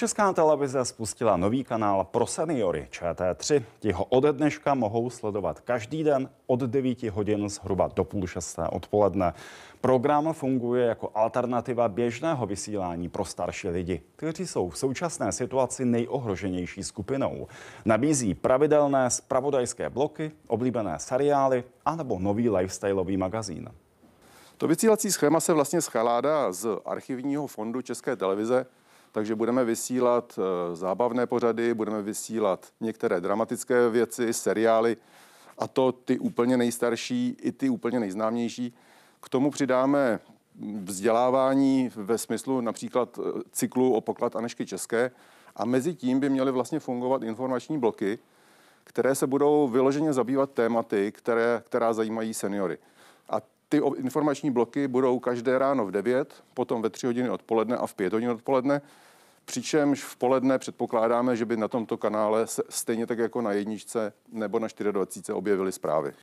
Česká televize spustila nový kanál pro seniory ČT3. Ti ho ode dneška mohou sledovat každý den od 9 hodin zhruba do půl šesté odpoledne. Program funguje jako alternativa běžného vysílání pro starší lidi, kteří jsou v současné situaci nejohroženější skupinou. Nabízí pravidelné spravodajské bloky, oblíbené seriály anebo nový lifestyleový magazín. To vysílací schéma se vlastně schaládá z archivního fondu České televize, takže budeme vysílat eh, zábavné pořady, budeme vysílat některé dramatické věci, seriály, a to ty úplně nejstarší i ty úplně nejznámější. K tomu přidáme vzdělávání ve smyslu například eh, cyklu o poklad Anešky České a mezi tím by měly vlastně fungovat informační bloky, které se budou vyloženě zabývat tématy, které, která zajímají seniory ty informační bloky budou každé ráno v 9, potom ve 3 hodiny odpoledne a v 5 hodin odpoledne. Přičemž v poledne předpokládáme, že by na tomto kanále se, stejně tak jako na jedničce nebo na 24 objevily zprávy.